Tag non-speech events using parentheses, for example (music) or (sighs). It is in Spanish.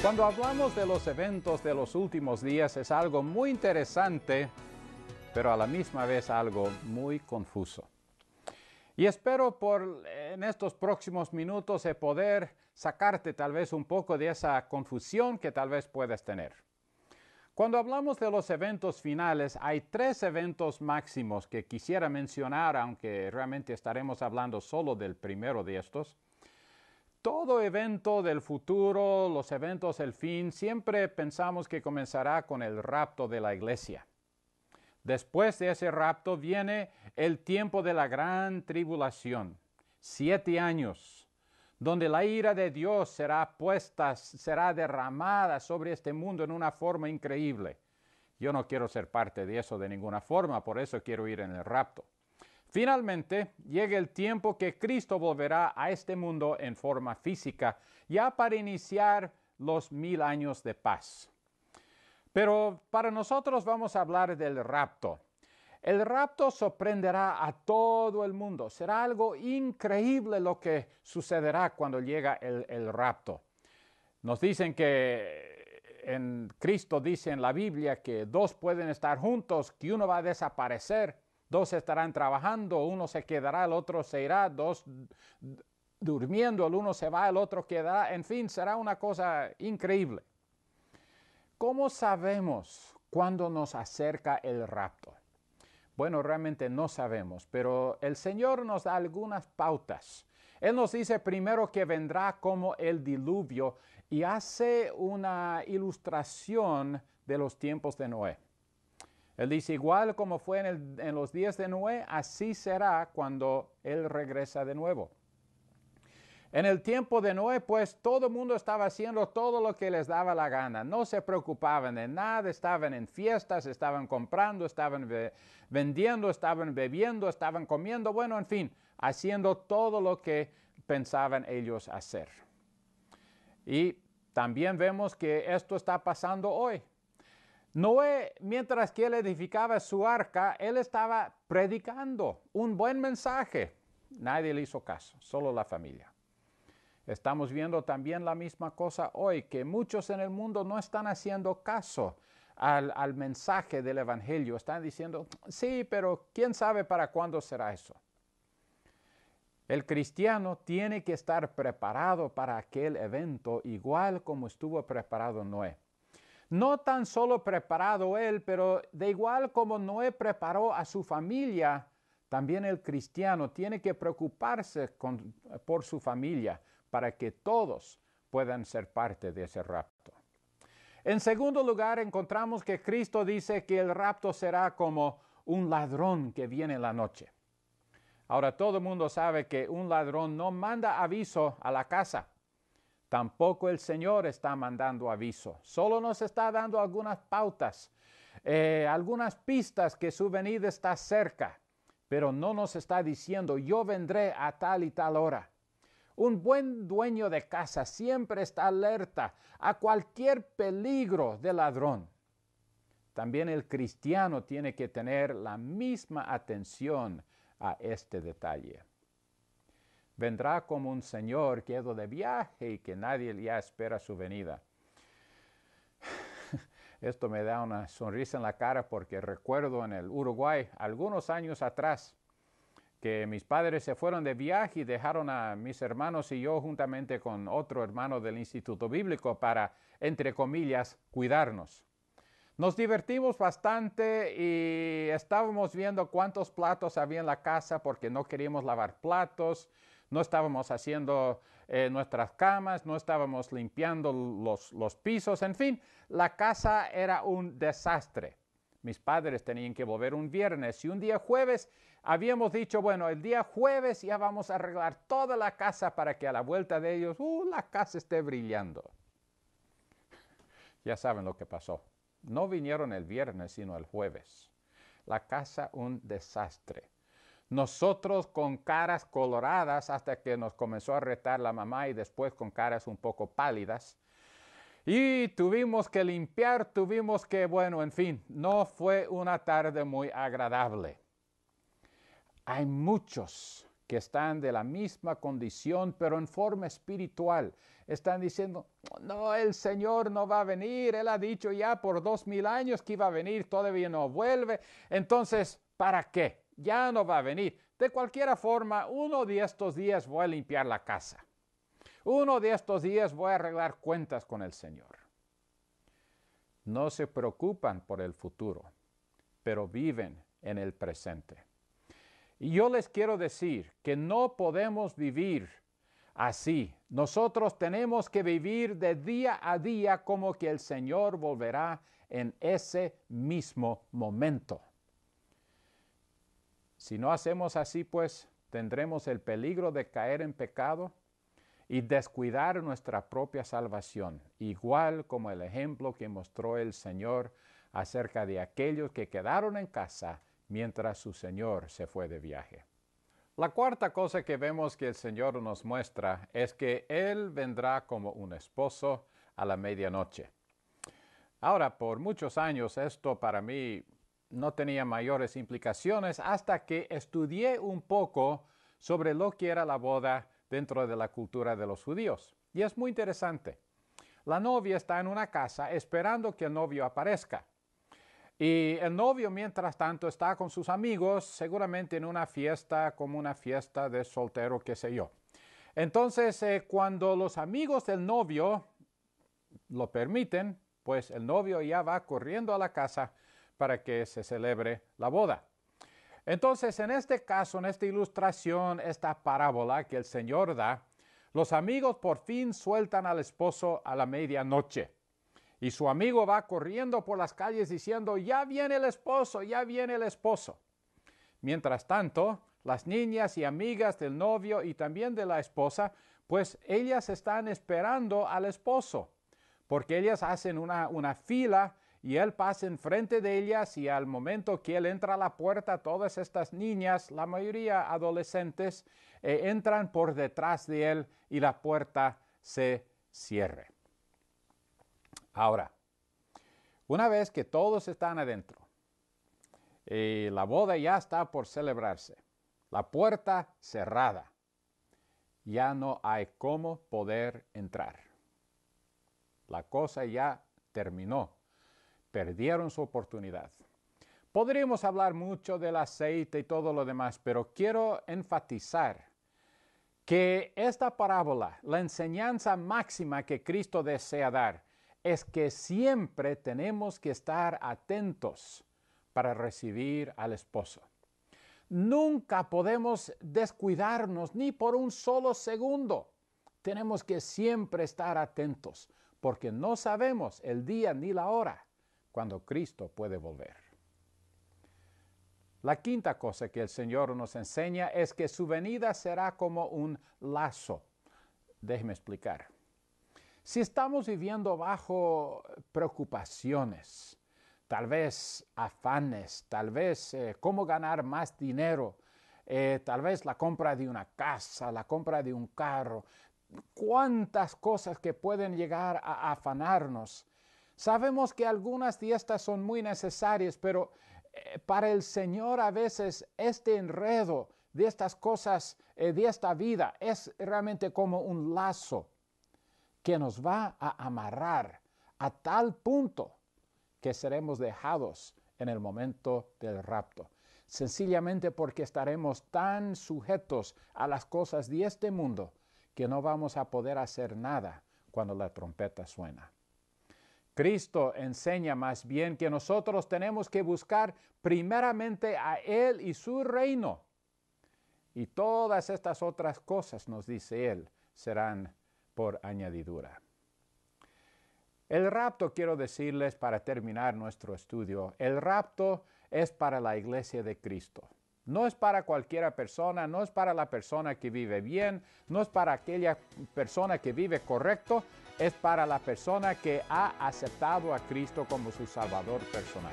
Cuando hablamos de los eventos de los últimos días es algo muy interesante, pero a la misma vez algo muy confuso. Y espero por en estos próximos minutos de eh, poder sacarte tal vez un poco de esa confusión que tal vez puedes tener. Cuando hablamos de los eventos finales, hay tres eventos máximos que quisiera mencionar, aunque realmente estaremos hablando solo del primero de estos. Todo evento del futuro, los eventos del fin, siempre pensamos que comenzará con el rapto de la iglesia. Después de ese rapto viene el tiempo de la gran tribulación, siete años, donde la ira de Dios será puesta, será derramada sobre este mundo en una forma increíble. Yo no quiero ser parte de eso de ninguna forma, por eso quiero ir en el rapto. Finalmente, llega el tiempo que Cristo volverá a este mundo en forma física, ya para iniciar los mil años de paz. Pero para nosotros vamos a hablar del rapto. El rapto sorprenderá a todo el mundo. Será algo increíble lo que sucederá cuando llega el, el rapto. Nos dicen que en Cristo dice en la Biblia que dos pueden estar juntos, que uno va a desaparecer Dos estarán trabajando, uno se quedará, el otro se irá, dos durmiendo, el uno se va, el otro quedará. En fin, será una cosa increíble. ¿Cómo sabemos cuándo nos acerca el rapto? Bueno, realmente no sabemos, pero el Señor nos da algunas pautas. Él nos dice primero que vendrá como el diluvio y hace una ilustración de los tiempos de Noé. Él dice, igual como fue en, los días de Noé, así será cuando Él regresa de nuevo. En el tiempo de Noé, pues todo el mundo estaba haciendo todo lo que les daba la gana. No se preocupaban de nada, estaban en fiestas, estaban comprando, estaban vendiendo, estaban bebiendo, estaban comiendo, bueno, en fin, haciendo todo lo que pensaban ellos hacer. Y también vemos que esto está pasando hoy. Noé, mientras que él edificaba su arca, él estaba predicando un buen mensaje. Nadie le hizo caso, solo la familia. Estamos viendo también la misma cosa hoy, que muchos en el mundo no están haciendo caso al, al mensaje del Evangelio. Están diciendo, sí, pero ¿quién sabe para cuándo será eso? El cristiano tiene que estar preparado para aquel evento igual como estuvo preparado Noé. No tan solo preparado él, pero de igual como Noé preparó a su familia, también el cristiano tiene que preocuparse por su familia para que todos puedan ser parte de ese rapto. En segundo lugar, encontramos que Cristo dice que el rapto será como un ladrón que viene la noche. Ahora todo el mundo sabe que un ladrón no manda aviso a la casa. Tampoco el Señor está mandando aviso, solo nos está dando algunas pautas, eh, algunas pistas que su venida está cerca, pero no nos está diciendo yo vendré a tal y tal hora. Un buen dueño de casa siempre está alerta a cualquier peligro de ladrón. También el cristiano tiene que tener la misma atención a este detalle vendrá como un señor quedo de viaje y que nadie ya espera su venida. (sighs) Esto me da una sonrisa en la cara porque recuerdo en el Uruguay algunos años atrás que mis padres se fueron de viaje y dejaron a mis hermanos y yo juntamente con otro hermano del Instituto Bíblico para, entre comillas, cuidarnos. Nos divertimos bastante y estábamos viendo cuántos platos había en la casa porque no queríamos lavar platos no estábamos haciendo eh, nuestras camas, no estábamos limpiando los, pisos, en fin, la casa era un desastre. Mis padres tenían que volver un viernes y un día jueves habíamos dicho, bueno, el día jueves ya vamos a arreglar toda la casa para que a la vuelta de ellos, uh, la casa esté brillando. Ya saben lo que pasó. No vinieron el viernes, sino el jueves. La casa un desastre. Nosotros con caras coloradas hasta que nos comenzó a retar la mamá y después con caras un poco pálidas. Y tuvimos que limpiar, tuvimos que, bueno, en fin, no fue una tarde muy agradable. Hay muchos que están de la misma condición, pero en forma espiritual. Están diciendo, no, el Señor no va a venir, Él ha dicho ya por dos mil años que iba a venir, todavía no vuelve. Entonces, ¿para qué? ya no va a venir. De cualquier forma, uno de estos días voy a limpiar la casa. Uno de estos días voy a arreglar cuentas con el Señor. No se preocupan por el futuro, pero viven en el presente. Y yo les quiero decir que no podemos vivir así. Nosotros tenemos que vivir de día a día como que el Señor volverá en ese mismo momento. Si no hacemos así, pues tendremos el peligro de caer en pecado y descuidar nuestra propia salvación, igual como el ejemplo que mostró el Señor acerca de aquellos que quedaron en casa mientras su Señor se fue de viaje. La cuarta cosa que vemos que el Señor nos muestra es que Él vendrá como un esposo a la medianoche. Ahora, por muchos años esto para mí no tenía mayores implicaciones hasta que estudié un poco sobre lo que era la boda dentro de la cultura de los judíos. Y es muy interesante. La novia está en una casa esperando que el novio aparezca. Y el novio, mientras tanto, está con sus amigos, seguramente en una fiesta, como una fiesta de soltero, qué sé yo. Entonces, eh, cuando los amigos del novio lo permiten, pues el novio ya va corriendo a la casa para que se celebre la boda. Entonces, en este caso, en esta ilustración, esta parábola que el Señor da, los amigos por fin sueltan al esposo a la medianoche. Y su amigo va corriendo por las calles diciendo, ya viene el esposo, ya viene el esposo. Mientras tanto, las niñas y amigas del novio y también de la esposa, pues ellas están esperando al esposo, porque ellas hacen una, una fila y él pasa enfrente de ellas y al momento que él entra a la puerta, todas estas niñas, la mayoría adolescentes, eh, entran por detrás de él y la puerta se cierra. Ahora, una vez que todos están adentro, eh, la boda ya está por celebrarse, la puerta cerrada, ya no hay cómo poder entrar. La cosa ya terminó perdieron su oportunidad. Podríamos hablar mucho del aceite y todo lo demás, pero quiero enfatizar que esta parábola, la enseñanza máxima que Cristo desea dar, es que siempre tenemos que estar atentos para recibir al esposo. Nunca podemos descuidarnos ni por un solo segundo. Tenemos que siempre estar atentos porque no sabemos el día ni la hora cuando Cristo puede volver. La quinta cosa que el Señor nos enseña es que su venida será como un lazo. Déjeme explicar. Si estamos viviendo bajo preocupaciones, tal vez afanes, tal vez eh, cómo ganar más dinero, eh, tal vez la compra de una casa, la compra de un carro, cuántas cosas que pueden llegar a afanarnos. Sabemos que algunas fiestas son muy necesarias, pero eh, para el Señor a veces este enredo de estas cosas, eh, de esta vida, es realmente como un lazo que nos va a amarrar a tal punto que seremos dejados en el momento del rapto, sencillamente porque estaremos tan sujetos a las cosas de este mundo que no vamos a poder hacer nada cuando la trompeta suena. Cristo enseña más bien que nosotros tenemos que buscar primeramente a Él y su reino. Y todas estas otras cosas, nos dice Él, serán por añadidura. El rapto, quiero decirles para terminar nuestro estudio, el rapto es para la iglesia de Cristo. No es para cualquiera persona, no es para la persona que vive bien, no es para aquella persona que vive correcto, es para la persona que ha aceptado a Cristo como su Salvador personal.